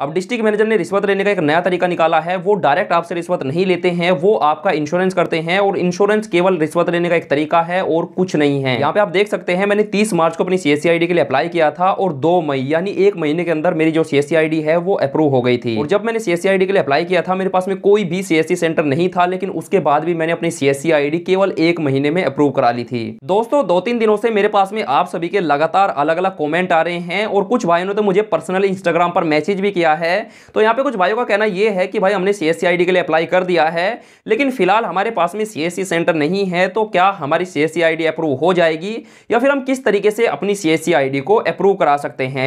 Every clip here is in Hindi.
अब डिस्ट्रिक्ट मैनेजर ने रिश्वत लेने का एक नया तरीका निकाला है वो डायरेक्ट आपसे रिश्वत नहीं लेते हैं वो आपका इंश्योरेंस करते हैं और इंश्योरेंस केवल रिश्वत लेने का एक तरीका है और कुछ नहीं है यहाँ पे आप देख सकते हैं मैंने 30 मार्च को अपनी सी एस के लिए अप्लाई किया था और 2 मई यानी एक महीने के अंदर मेरी जो सी एस है वो अप्रूव हो गई थी और जब मैंने सी एस के लिए अप्लाई किया था मेरे पास में कोई भी सी सेंटर नहीं था लेकिन उसके बाद भी मैंने अपनी सी केवल एक महीने में अप्रूव करा ली थी दोस्तों दो तीन दिनों से मेरे पास में आप सभी के लगातार अलग अलग कॉमेंट आ रहे हैं और कुछ भाइयों ने तो मुझे पर्सनली इंस्टाग्राम पर मैसेज भी किया गया है तो यहाँ पे कुछ भाइयों का कहना ये है कि भाई हमने सी एस के लिए अप्लाई कर दिया है लेकिन फिलहाल हमारे पास में सी सेंटर नहीं है तो क्या हमारी सी एस अप्रूव हो जाएगी या फिर हम किस तरीके से अपनी सी एस को अप्रूव करा सकते हैं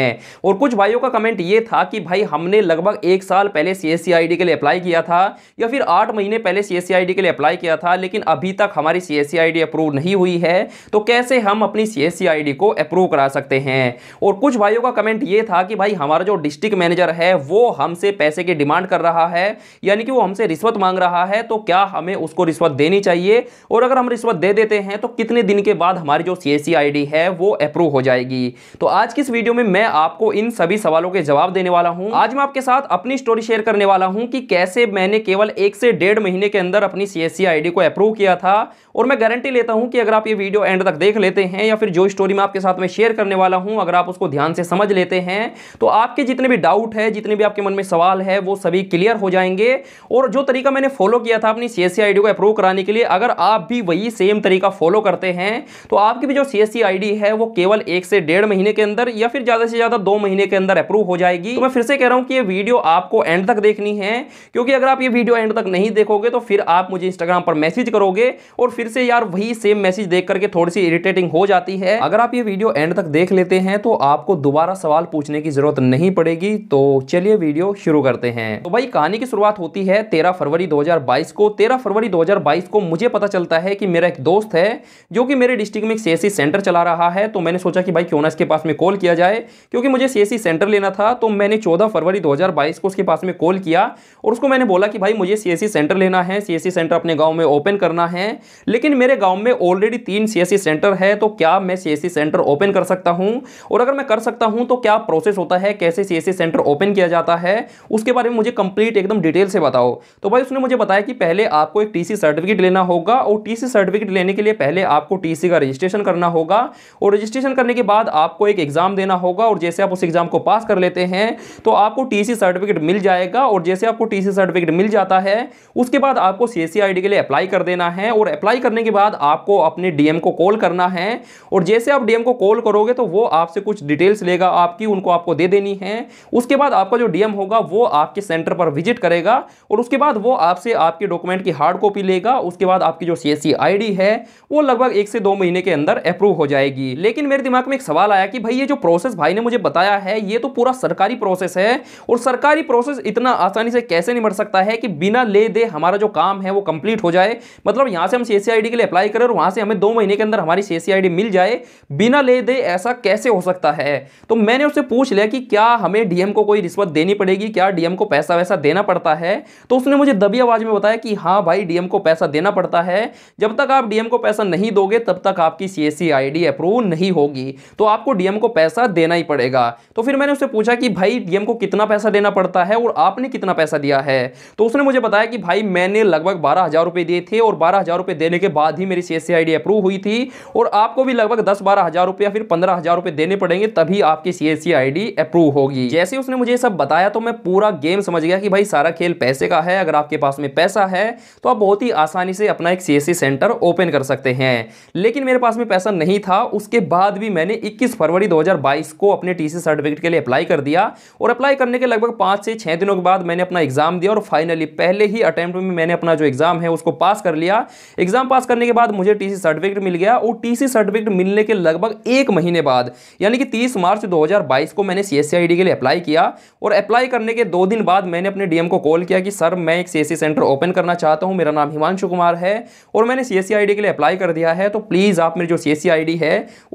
और कुछ भाइयों का कमेंट ये था कि भाई हमने लगभग एक साल पहले सी एस के लिए अप्लाई किया था या फिर आठ महीने पहले सी एस के लिए अप्लाई किया था लेकिन अभी तक हमारी सी एस अप्रूव नहीं हुई है तो कैसे हम अपनी सी एस को अप्रूव करा सकते हैं और कुछ भाइयों का कमेंट ये था कि भाई हमारा जो डिस्ट्रिक्ट मैनेजर है है वो हमसे पैसे की डिमांड कर रहा है यानी कि वो हमसे रिश्वत मांग रहा है तो क्या हमें उसको रिश्वत देनी चाहिए और अगर हम रिश्वत दे देते हैं तो कितने दिन के बाद हमारी जो सी एस e है वो अप्रूव हो जाएगी तो आज की इस वीडियो में मैं आपको इन सभी सवालों के जवाब देने वाला हूँ आज मैं आपके साथ अपनी स्टोरी शेयर करने वाला हूँ कि कैसे मैंने केवल एक से डेढ़ महीने के अंदर अपनी सी एस e को अप्रूव किया था और मैं गारंटी लेता हूँ कि अगर आप ये वीडियो एंड तक देख लेते हैं या फिर जो स्टोरी मैं आपके साथ में शेयर करने वाला हूँ अगर आप उसको ध्यान से समझ लेते हैं तो आपके जितने भी डाउट है जितने भी आपके मन में सवाल है वो सभी क्लियर हो जाएंगे और जो तरीका मैंने फॉलो किया था अपनी सी एस को अप्रूव कराने के लिए अगर आप भी वही सेम तरीका फॉलो करते हैं तो आपकी भी जो सी एस है वो केवल एक से डेढ़ महीने के अंदर या फिर ज़्यादा से ज़्यादा दो महीने के अंदर अप्रूव हो जाएगी तो मैं फिर से कह रहा हूँ कि ये वीडियो आपको एंड तक देखनी है क्योंकि अगर आप ये वीडियो एंड तक नहीं देखोगे तो फिर आप मुझे इंस्टाग्राम पर मैसेज करोगे और फिर से यार वही सेम मैसेज देख करके थोड़ी सी इरिटेटिंग हो जाती है अगर आप ये वीडियो एंड तक देख लेते हैं तो आपको दोबारा सवाल पूछने की जरूरत नहीं पड़ेगी तो चलिए वीडियो शुरू करते हैं तो भाई कहानी की शुरुआत होती है 13 फरवरी 2022 को 13 फरवरी 2022 को मुझे पता चलता है कि मेरा एक दोस्त है जो कि मेरे डिस्ट्रिक्ट में एक सी e सेंटर चला रहा है तो मैंने सोचा कि भाई क्यों ना इसके पास में कॉल किया जाए क्योंकि मुझे सी e सेंटर लेना था तो मैंने चौदह फरवरी दो को उसके पास में कॉल किया और उसको मैंने बोला कि भाई मुझे सी e सेंटर लेना है सी सेंटर अपने गाँव में ओपन करना है लेकिन मेरे गाँव में ऑलरेडी तीन सी सेंटर है तो क्या मैं सी सेंटर ओपन कर सकता हूँ और अगर मैं कर सकता हूँ तो क्या प्रोसेस होता है कैसे सी सेंटर ओपन किया किया जाता है उसके बारे में मुझे कंप्लीट एकदम डिटेल से बताओ तो भाई उसने मुझे बताया कि पहले आपको एक टीसी सर्टिफिकेट लेना होगा और टीसी सर्टिफिकेट लेने के लिए पहले आपको टीसी का रजिस्ट्रेशन करना होगा और रजिस्ट्रेशन करने के बाद आपको एक एग्ज़ाम देना होगा और जैसे आप उस एग्ज़ाम को पास कर लेते हैं तो आपको टी सर्टिफिकेट मिल जाएगा और जैसे आपको टी सर्टिफिकेट मिल जाता है उसके बाद आपको सी एस e के लिए अप्लाई कर देना है और अप्लाई करने के बाद आपको अपने डीएम को कॉल करना है और जैसे आप डीएम को कॉल करोगे तो वो आपसे कुछ डिटेल्स लेगा आपकी उनको आपको दे देनी है उसके बाद आपका जो डीएम होगा वो आपके सेंटर पर विजिट करेगा और उसके बाद वो आपसे आपके डॉक्यूमेंट की हार्ड कॉपी लेगा उसके बाद आपकी जो सी एस है वो लगभग एक से दो महीने के अंदर अप्रूव हो जाएगी लेकिन मेरे दिमाग में एक सवाल आया कि भाई ये जो प्रोसेस भाई ने मुझे बताया है ये तो पूरा सरकारी प्रोसेस है और सरकारी प्रोसेस इतना आसानी से कैसे निमट सकता है कि बिना ले दे हमारा जो काम है वो कंप्लीट हो जाए मतलब यहाँ से हम सी के लिए अप्लाई करें और वहाँ से हमें दो महीने के अंदर हमारी सी मिल जाए बिना ले दे ऐसा कैसे हो सकता है तो मैंने उससे पूछ लिया कि क्या हमें डीएम को कोई रिश्वत देनी पड़ेगी क्या डीएम को पैसा वैसा देना पड़ता है तो उसने मुझे दबी आवाज़ में बताया कि हाँ भाई डीएम को पैसा देना पड़ता है जब तक आप डीएम को पैसा नहीं दोगे तब तक आपकी सी आईडी अप्रूव नहीं होगी तो आपको डीएम को पैसा देना ही पड़ेगा तो फिर मैंने उससे पूछा कि भाई डीएम को कितना पैसा देना पड़ता है और आपने कितना पैसा दिया है तो उसने मुझे बताया कि भाई मैंने लगभग बारह हज़ार रुपये दिए थे और बारह हज़ार रुपये देने के बाद ही मेरी सी आईडी अप्रूव हुई थी और आपको भी लगभग दस बारह हज़ार रुपये या फिर पंद्रह हज़ार रुपए देने पड़ेंगे तभी आपकी सी आईडी अप्रूव होगी जैसे उसने मुझे सब बताया तो मैं पूरा गेम समझ गया कि भाई सारा खेल पैसे का है अगर आपके पास में पैसा है तो आप बहुत ही आसानी से अपना एक सी सेंटर ओपन कर सकते हैं लेकिन मेरे पास में पैसा नहीं था उसके बाद भी मैंने इक्कीस फरवरी दो को अपने टी सर्टिफिकेट के लिए अप्लाई कर दिया और अप्लाई करने के लगभग पाँच से छः दिनों के बाद मैंने अपना एग्ज़ाम दिया और फाइनली पहले ही अटैम्प्ट में मैंने अपना जो एग्ज़ाम है उसको पास कर लिया एग्ज़ाम पास करने के बाद मुझे टीसी सर्टिफिकेट मिल गया और टीसी सर्टिफिकेट मिलने के लगभग एक महीने बाद यानी कि 30 मार्च 2022 को मैंने सी के लिए अप्लाई किया और अप्लाई करने के दो दिन बाद मैंने अपने डीएम को कॉल किया कि सर मैं एक सीएससी सेंटर ओपन करना चाहता हूं मेरा नाम हिमांशु कुमार है और मैंने सीएससी आईडी के लिए अप्लाई कर दिया है तो प्लीज़ आप मेरी जो सीएससी आईडी है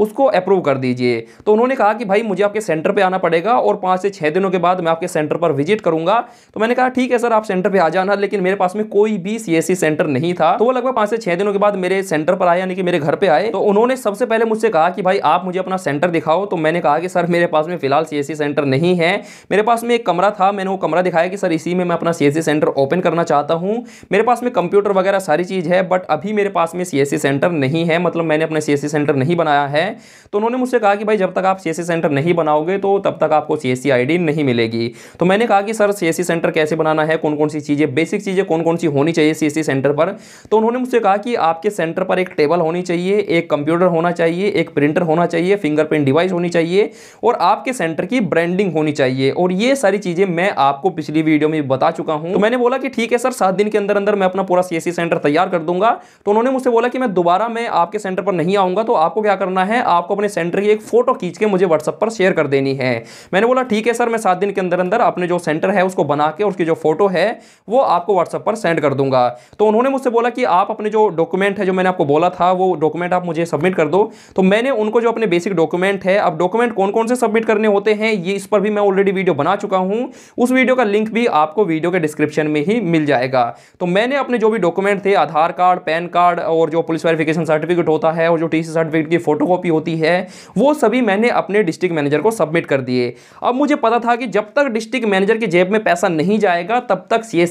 उसको अप्रूव कर दीजिए तो उन्होंने कहा कि भाई मुझे आपके सेंटर पर आना पड़ेगा और पाँच से छः दिनों के बाद मैं आपके सेंटर पर विजिट करूँगा तो मैंने कहा ठीक है सर आप सेंटर पर आ जाना लेकिन मेरे पास में कोई भी सी सेंटर नहीं था तो वो लगभग पाँच से छः दिनों के बाद मेरे सेंटर पर आए यानी कि मेरे घर पर आए तो उन्होंने सबसे पहले मुझसे कहा कि भाई आप मुझे अपना सेंटर दिखाओ तो मैंने कहा कि सर मेरे पास में फिलहाल सी सेंटर नहीं है मेरे पास पास में एक कमरा था मैंने वो कमरा दिखाया कि सर इसी में मैं अपना सी सेंटर ओपन करना चाहता हूँ मेरे पास में कंप्यूटर वगैरह सारी चीज़ है बट अभी मेरे पास में सी सेंटर नहीं है मतलब मैंने अपना सी सेंटर नहीं बनाया है तो उन्होंने मुझसे कहा कि भाई जब तक आप सी सेंटर नहीं बनाओगे तो तब तक आपको सी एस नहीं मिलेगी तो मैंने कहा कि सर सी सेंटर कैसे बनाना है कौन कौन सी चीज़ें बेसिक चीज़ें कौन कौन सी होनी चाहिए सी सेंटर पर तो उन्होंने मुझसे कहा कि आपके सेंटर पर एक टेबल होनी चाहिए एक कंप्यूटर होना चाहिए एक प्रिंटर होना चाहिए फिंगरप्रिंट डिवाइस होनी चाहिए और आपके सेंटर की ब्रांडिंग होनी चाहिए और ये ये सारी चीजें मैं आपको पिछली वीडियो में बता चुका हूं तो मैंने बोला कि ठीक है सर सात दिन के अंदर अंदर मैं अपना पूरा सीएससी सेंटर e तैयार कर दूंगा तो उन्होंने मुझसे बोला कि मैं दोबारा मैं आपके सेंटर पर नहीं आऊंगा तो आपको क्या करना है आपको अपने सेंटर की एक फोटो खींच के मुझे व्हाट्सअप पर शेयर कर देनी है मैंने बोला ठीक है सर मैं सात दिन के अंदर अंदर अपने जो सेंटर है उसको बना के उसकी जो फोटो है वो आपको व्हाट्सअप पर सेंड कर दूंगा तो उन्होंने मुझसे बोला कि आप अपने जो डॉक्यूमेंट है जो मैंने आपको बोला था वो डॉक्यूमेंट आप मुझे सबमिट कर दो तो मैंने उनको जो अपने बेसिक डॉक्यूमेंट है अब डॉक्यूमेंट कौन कौन से सबमिट करने होते हैं ये इस पर भी मैं ऑलरेडी वीडियो बना बना चुका हूँ उस वीडियो का लिंक भी आपको वीडियो के डिस्क्रिप्शन में ही मिल जाएगा तो मैंने अपने जो भी डॉक्यूमेंट थे आधार कार्ड पैन कार्ड और जो पुलिस वेरिफिकेशन सर्टिफिकेट होता है और जो टी सर्टिफिकेट की फोटो होती है वो सभी मैंने अपने डिस्ट्रिक्ट मैनेजर को सबमिट कर दिए अब मुझे पता था कि जब तक डिस्ट्रिक्ट मैनेजर के जेब में पैसा नहीं जाएगा तब तक सी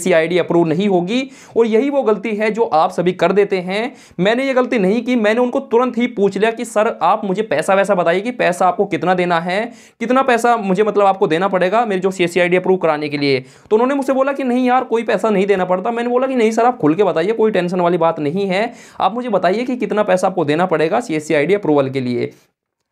अप्रूव नहीं होगी और यही वो गलती है जो आप सभी कर देते हैं मैंने ये गलती नहीं की मैंने उनको तुरंत ही पूछ लिया कि सर आप मुझे पैसा वैसा बताइए कि पैसा आपको कितना देना है कितना पैसा मुझे मतलब आपको देना पड़ेगा मेरे जो सी एस अप्रूव कराने के लिए तो उन्होंने मुझसे बोला कि नहीं यार कोई पैसा नहीं देना पड़ता मैंने बोला कि नहीं सर आप खुल के बताइए कोई टेंशन वाली बात नहीं है आप मुझे बताइए कि कितना पैसा आपको देना पड़ेगा सी एस अप्रूवल के लिए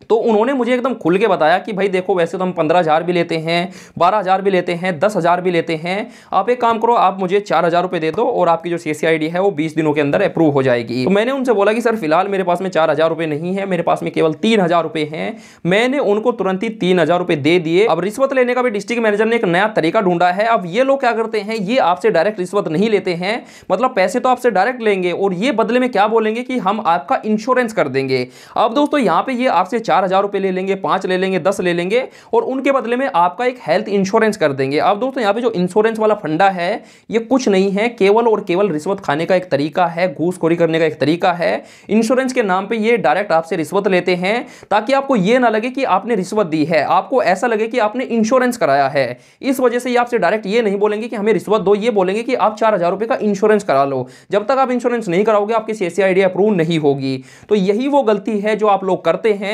तो उन्होंने मुझे एकदम खुल के बताया कि भाई देखो वैसे तो हम पंद्रह हज़ार भी लेते हैं बारह हज़ार भी लेते हैं दस हज़ार भी लेते हैं आप एक काम करो आप मुझे चार हज़ार रुपये दे दो और आपकी जो सी सी आई डी है वो बीस दिनों के अंदर अप्रूव हो जाएगी तो मैंने उनसे बोला कि सर फिलहाल मेरे पास में चार हज़ार रुपये नहीं है मेरे पास में केवल तीन हज़ार रुपये हैं मैंने उनको तुरंत ही तीन हज़ार रुपये दे दिए अब रिश्वत लेने का भी डिस्ट्रिक्ट मैनेजर ने एक नया तरीका ढूंढा है अब ये लोग क्या करते हैं ये आपसे डायरेक्ट रिश्वत नहीं लेते हैं मतलब पैसे तो आपसे डायरेक्ट लेंगे और ये बदले में क्या बोलेंगे कि हम आपका इंश्योरेंस कर देंगे अब दोस्तों यहाँ पर ये आपसे चार हज़ार रुपये ले लेंगे पाँच ले लेंगे दस ले लेंगे और उनके बदले में आपका एक हेल्थ इंश्योरेंस कर देंगे अब दोस्तों यहाँ पे जो इंश्योरेंस वाला फंडा है ये कुछ नहीं है केवल और केवल रिश्वत खाने का एक तरीका है घूसखोरी करने का एक तरीका है इंश्योरेंस के नाम पर ये डायरेक्ट आपसे रिश्वत लेते हैं ताकि आपको ये ना लगे कि आपने रिश्वत दी है आपको ऐसा लगे कि आपने इंश्योरेंस कराया है इस वजह से ये आपसे डायरेक्ट ये नहीं बोलेंगे कि हमें रिश्वत दो ये बोलेंगे कि आप चार हज़ार रुपये का इंश्योरेंस करा लो जब तक आप इंश्योरेंस नहीं कराओगे आपकी सी एस अप्रूव नहीं होगी तो यही वो गलती है जो आप लोग करते हैं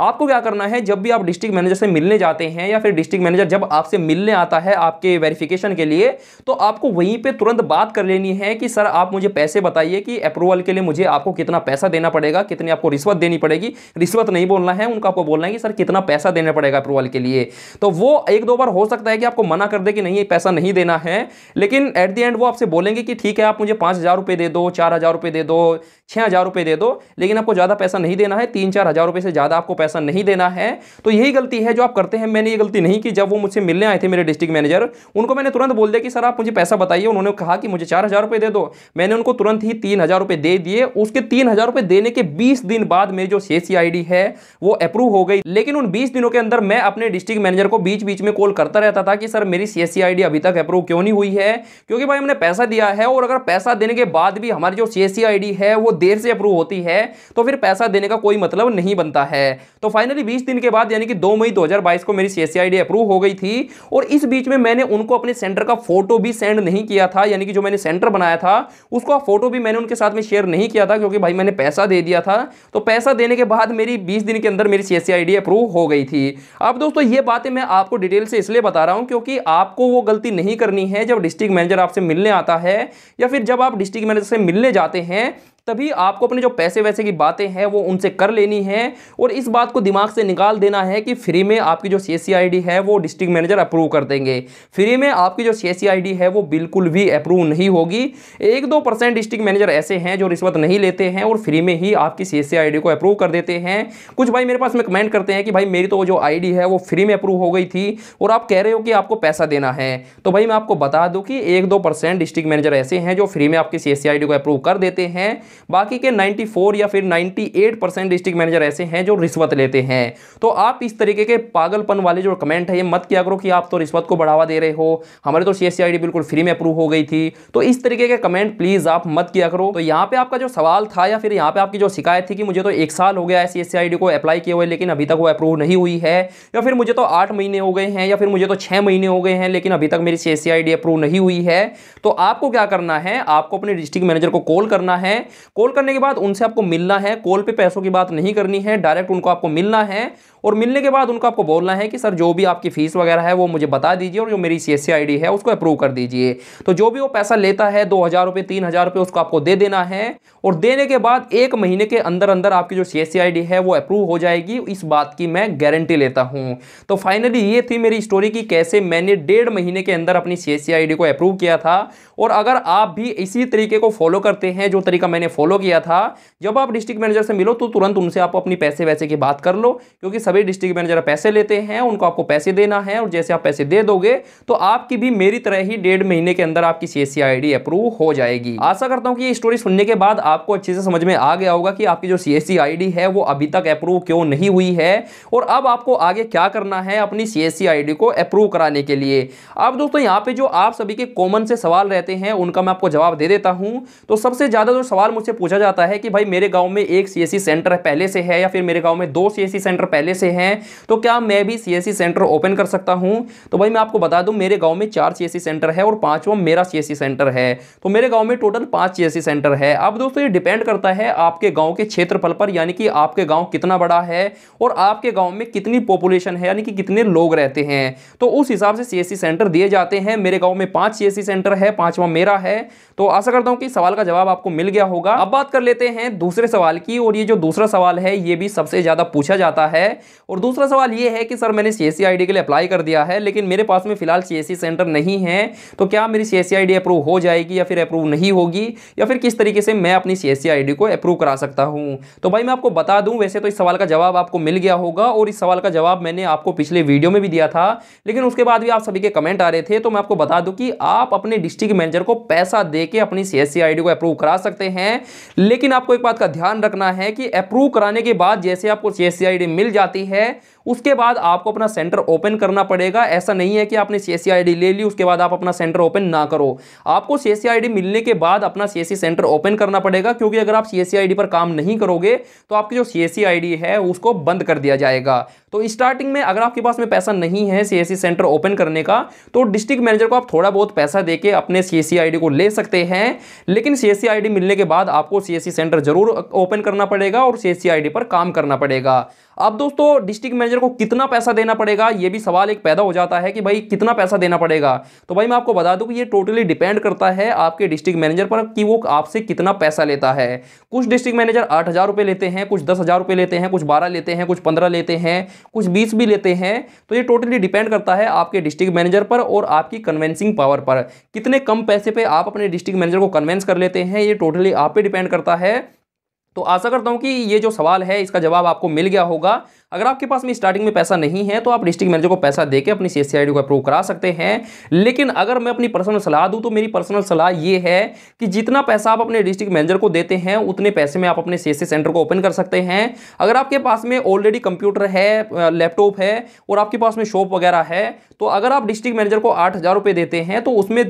आपको क्या करना है जब भी आप डिस्ट्रिक्ट मैनेजर से मिलने जाते हैं या फिर डिस्ट्रिक्ट मैनेजर जब आपसे मिलने आता है आपके वेरिफिकेशन के लिए तो आपको वहीं पर तुरंत बात कर लेनी है कि सर आप मुझे पैसे बताइए कि अप्रूवल के लिए मुझे आपको कितना पैसा देना पड़ेगा कितनी आपको रिश्वत देनी पड़ेगी रिश्वत नहीं बोलना है उनको आपको बोलना है कि सर कितना पैसा देना पड़ेगा अप्रूवल के लिए तो वो एक दो बार हो सकता है कि आपको मना कर दे कि नहीं ये पैसा नहीं देना है लेकिन एट दी एंड वो आपसे बोलेंगे कि ठीक है आप मुझे पाँच हज़ार रुपये दे दो चार हज़ार रुपये दे दो छः हज़ार रुपये दे दो लेकिन आपको ज़्यादा पैसा नहीं देना है तीन चार हज़ार रुपये से ज़्यादा आपको पैसा पैसा नहीं देना है तो यही गलती है जो आप करते हैं मैंने ये गलती नहीं की जब वो मुझसे मिलने आए थे मेरे डिस्ट्रिक्ट मैनेजर उनको मैंने तुरंत बोल दिया कि सर आप मुझे पैसा बताइए उन्होंने कहा कि मुझे चार हज़ार रुपये दे दो मैंने उनको तुरंत ही तीन हज़ार रुपये दे दिए उसके तीन हज़ार रुपये देने के बीस दिन बाद मेरी जो सी है वो अप्रूव हो गई लेकिन उन बीस दिनों के अंदर मैं अपने डिस्ट्रिक्ट मैनेजर को बीच बीच में कॉल करता रहता था कि सर मेरी सी अभी तक अप्रूव क्यों नहीं हुई है क्योंकि भाई हमने पैसा दिया है और अगर पैसा देने के बाद भी हमारी जो सी है वो देर से अप्रूव होती है तो फिर पैसा देने का कोई मतलब नहीं बनता है तो फाइनली बीस दिन के बाद यानी कि दो मई दो को मेरी सी आई अप्रूव हो गई थी और इस बीच में मैंने उनको अपने सेंटर का फोटो भी सेंड नहीं किया था यानी कि जो मैंने सेंटर बनाया था उसका फोटो भी मैंने उनके साथ में शेयर नहीं किया था क्योंकि भाई मैंने पैसा दे दिया था तो पैसा देने के बाद मेरी बीस दिन के अंदर मेरी सी आई अप्रूव हो गई थी अब दोस्तों ये बातें मैं आपको डिटेल से इसलिए बता रहा हूँ क्योंकि आपको वो गलती नहीं करनी है जब डिस्ट्रिक्ट मैनेजर आपसे मिलने आता है या फिर जब आप डिस्ट्रिक्ट मैनेजर से मिलने जाते हैं तभी आपको अपने जो पैसे वैसे की बातें हैं वो उनसे कर लेनी है और इस बात को दिमाग से निकाल देना है कि फ्री में आपकी जो सी है वो डिस्ट्रिक्ट मैनेजर अप्रूव कर देंगे फ्री में आपकी जो सी है वो बिल्कुल भी अप्रूव नहीं होगी एक दो परसेंट डिस्ट्रिक्ट मैनेजर ऐसे हैं जो रिश्वत नहीं लेते हैं और फ्री में ही आपकी सी को अप्रूव कर देते हैं कुछ भाई मेरे पास में कमेंट करते हैं कि भाई मेरी तो जो आई है वो फ्री में अप्रूव हो गई थी और आप कह रहे हो कि आपको पैसा देना है तो भाई मैं आपको बता दूँ कि एक दो परसेंट डिस्ट्रिक्ट मैनेजर ऐसे हैं जो फ्री में आपकी सी को अप्रूव कर देते हैं बाकी के 94 या फिर 98 परसेंट डिस्ट्रिक्ट मैनेजर ऐसे हैं जो रिश्वत लेते हैं तो आप इस तरीके के पागलपन वाले जो कमेंट है ये मत किया करो कि आप तो रिश्वत को बढ़ावा दे रहे हो हमारे तो सी बिल्कुल फ्री में अप्रूव हो गई थी तो इस तरीके के कमेंट प्लीज़ आप मत किया करो तो यहाँ पर आपका जो सवाल था या फिर यहाँ पर आपकी जो शिकायत थी कि मुझे तो एक साल हो गया है सी को अप्लाई किए हुए लेकिन अभी तक वो अप्रूव नहीं हुई है या फिर मुझे तो आठ महीने हो गए हैं या फिर मुझे तो छह महीने हो गए हैं लेकिन अभी तक मेरी सी अप्रूव नहीं हुई है तो आपको क्या करना है आपको अपने डिस्ट्रिक्ट मैनेजर को कॉल करना है कॉल करने के बाद उनसे आपको मिलना है कॉल पे पैसों की बात नहीं करनी है डायरेक्ट उनको आपको मिलना है और मिलने के बाद उनको आपको बोलना है कि सर जो भी आपकी फ़ीस वगैरह है वो मुझे बता दीजिए और जो मेरी सी एस है उसको अप्रूव कर दीजिए तो जो भी वो पैसा लेता है दो हज़ार रुपये तीन हज़ार रुपये उसको आपको दे देना है और देने के बाद एक महीने के अंदर अंदर आपकी जो सी एस है वो अप्रूव हो जाएगी इस बात की मैं गारंटी लेता हूँ तो फाइनली ये थी मेरी स्टोरी कि कैसे मैंने डेढ़ महीने के अंदर अपनी सी एस को अप्रूव किया था और अगर आप भी इसी तरीके को फॉलो करते हैं जो तरीका मैंने फॉलो किया था जब आप डिस्ट्रिक्ट मैनेजर से मिलो तो तुरंत उनसे आप अपनी पैसे वैसे की बात कर लो क्योंकि सभी डिस्ट्रिक्ट मैनेजर पैसे लेते हैं उनको आपको पैसे देना है और जैसे आप पैसे दे दोगे तो आपकी भी मेरी तरह ही डेढ़ महीने के अंदर आपकी सी एस अप्रूव हो जाएगी आशा करता हूँ कि ये स्टोरी सुनने के बाद आपको अच्छे से समझ में आ गया होगा कि आपकी जो सी एस है वो अभी तक अप्रूव क्यों नहीं हुई है और अब आपको आगे क्या करना है अपनी सी एस को अप्रूव कराने के लिए अब दोस्तों यहाँ पे जो आप सभी के कॉमन से सवाल रहते हैं उनका मैं आपको जवाब दे देता हूँ तो सबसे ज़्यादा जो सवाल मुझसे पूछा जाता है कि भाई मेरे गाँव में एक सी सेंटर पहले से है या फिर मेरे गाँव में दो सी सेंटर पहले से हैं तो क्या मैं भी सी सेंटर ओपन कर सकता हूँ तो भाई मैं आपको बता दूँ मेरे गाँव में चार सी सेंटर है और पाँचवा मेरा सी सेंटर है तो मेरे गाँव में टोटल पाँच सी सेंटर है अब दोस्तों ये डिपेंड करता है आपके गाँव के क्षेत्रफल पर यानी कि आपके गाँव कितना बड़ा है और आपके गाँव में कितनी पॉपुलेशन है यानी कि कितने लोग रहते हैं तो उस हिसाब से सी सेंटर दिए जाते हैं मेरे गाँव में पाँच सी सेंटर है पाँचवा मेरा है तो आशा करता हूँ कि सवाल का जवाब आपको मिल गया होगा अब बात कर लेते हैं दूसरे सवाल की और ये जो दूसरा सवाल है ये भी सबसे ज़्यादा पूछा जाता है और दूसरा सवाल ये है कि सर मैंने सी एस e के लिए अप्लाई कर दिया है लेकिन मेरे पास में फिलहाल सी सेंटर e नहीं है तो क्या मेरी सी एस अप्रूव हो जाएगी या फिर अप्रूव नहीं होगी या फिर किस तरीके से मैं अपनी सी एस e को अप्रूव करा सकता हूँ तो भाई मैं आपको बता दूँ वैसे तो इस सवाल का जवाब आपको मिल गया होगा और इस सवाल का जवाब मैंने आपको पिछले वीडियो में भी दिया था लेकिन उसके बाद भी आप सभी के कमेंट आ रहे थे तो मैं आपको बता दूँ कि आप अपने डिस्ट्रिक्ट मैनेजर को पैसा दे के अपनी सी एस को अप्रूव करा सकते हैं लेकिन आपको एक बात का ध्यान रखना है कि अप्रूव कराने के बाद जैसे आपको सी एस मिल जाती जाती है उसके बाद आपको अपना सेंटर ओपन करना पड़ेगा ऐसा नहीं है कि आपने सी एस ले ली उसके बाद आप अपना सेंटर ओपन ना करो आपको सी मिलने के बाद अपना सी सेंटर ओपन करना पड़ेगा क्योंकि अगर आप सी पर काम नहीं करोगे तो आपकी जो सी है उसको बंद कर दिया जाएगा तो स्टार्टिंग में अगर आपके पास में पैसा नहीं है सी सेंटर ओपन करने का तो डिस्ट्रिक्ट मैनेजर को आप थोड़ा बहुत पैसा दे के अपने सी को ले सकते हैं लेकिन सी मिलने के बाद आपको सी सेंटर जरूर ओपन करना पड़ेगा और सी पर काम करना पड़ेगा अब दोस्तों डिस्ट्रिक्ट मैनेजर मेरे को कितना पैसा देना पड़ेगा ये भी सवाल एक पैदा हो जाता है कि भाई कितना पैसा देना पड़ेगा तो भाई मैं आपको बता दूं कि ये टोटली डिपेंड करता है आपके डिस्ट्रिक्ट मैनेजर पर कि वो आपसे कितना पैसा लेता है कुछ डिस्ट्रिक्ट मैनेजर आठ हज़ार रुपये लेते हैं कुछ दस हज़ार रुपये लेते हैं कुछ बारह लेते हैं कुछ पंद्रह लेते हैं कुछ बीस भी लेते हैं तो ये टोटली डिपेंड करता है आपके डिस्ट्रिक्ट मैनेजर पर और आपकी कन्वेंसिंग पावर पर कितने कम पैसे पर आप अपने डिस्ट्रिक्ट मैनेजर को कन्वेंस कर लेते हैं ये टोटली आप पर डिपेंड करता है तो आशा करता हूं कि ये जो सवाल है इसका जवाब आपको मिल गया होगा अगर आपके पास में स्टार्टिंग में पैसा नहीं है तो आप डिस्ट्रिक्ट मैनेजर को पैसा देकर अपनी सी एस सी को अप्रूव करा सकते हैं लेकिन अगर मैं अपनी पर्सनल सलाह दूँ तो मेरी पर्सनल सलाह ये है कि जितना पैसा आप अपने डिस्ट्रिक्ट मैनेजर को देते हैं उतने पैसे में आप अपने सी सेंटर को ओपन कर सकते हैं अगर आपके पास में ऑलरेडी कंप्यूटर है लैपटॉप है और आपके पास में शॉप वगैरह है तो अगर आप डिस्ट्रिक्ट मैनेजर को आठ हज़ार देते हैं तो उसमें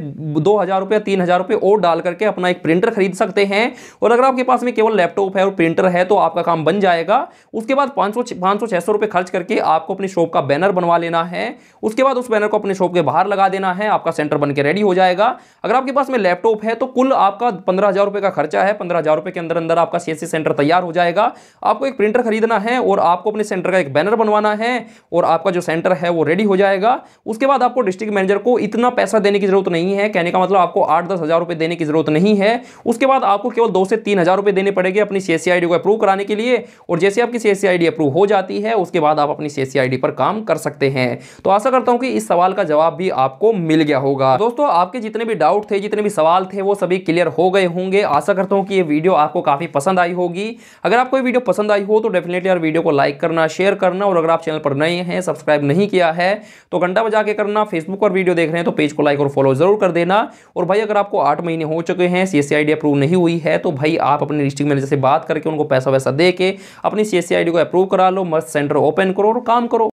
दो हज़ार रुपये तीन हज़ार रुपये और डाल करके अपना एक प्रिंटर खरीद सकते हैं और अगर आपके पास में केवल लैपटॉप है और प्रिंटर है तो आपका काम बन जाएगा उसके बाद पाँच सौ कुछ सौ रुपये खर्च करके आपको अपनी शॉप का बैनर बनवा लेना है उसके बाद उस बैनर को अपने शॉप के बाहर लगा देना है आपका सेंटर बन के रेडी हो जाएगा अगर आपके पास में लैपटॉप है तो कुल आपका पंद्रह हज़ार का खर्चा है पंद्रह हज़ार के अंदर अंदर आपका सी सेंटर तैयार हो जाएगा आपको एक प्रिंटर खरीदना है और आपको अपने सेंटर का एक बैनर बनवाना है और आपका जो सेंटर है वो रेडी हो जाएगा उसके बाद आपको डिस्ट्रिक्ट मैनेजर को इतना पैसा देने की जरूरत नहीं है कहने का मतलब आपको आठ दस हज़ार देने की जरूरत नहीं है उसके बाद आपको केवल दो से तीन हज़ार देने पड़ेंगे अपनी सी एस को अप्रूव कराने के लिए और जैसे आपकी सी एस अप्रूव हो जाती है जाती है उसके बाद आप अपनी सी e पर काम कर सकते हैं तो आशा करता हूँ कि इस सवाल का जवाब भी आपको मिल गया होगा दोस्तों आपके जितने भी डाउट थे जितने भी सवाल थे वो सभी क्लियर हो गए होंगे आशा करता हूँ कि ये वीडियो आपको काफ़ी पसंद आई होगी अगर आपको ये वीडियो पसंद आई हो तो डेफिनेटली यार वीडियो को लाइक करना शेयर करना और अगर आप चैनल पर नए हैं सब्सक्राइब नहीं किया है तो घंटा बजा के करना फेसबुक पर वीडियो देख रहे हैं तो पेज को लाइक और फॉलो जरूर कर देना और भाई अगर आपको आठ महीने हो चुके हैं सी एस e अप्रूव नहीं हुई है तो भाई आप अपने डिस्ट्रिक्ट मैनेजर से बात करके उनको पैसा वैसा दे के अपनी सी e को अप्रूव करा लो मस्त सेंटर ओपन करो और काम करो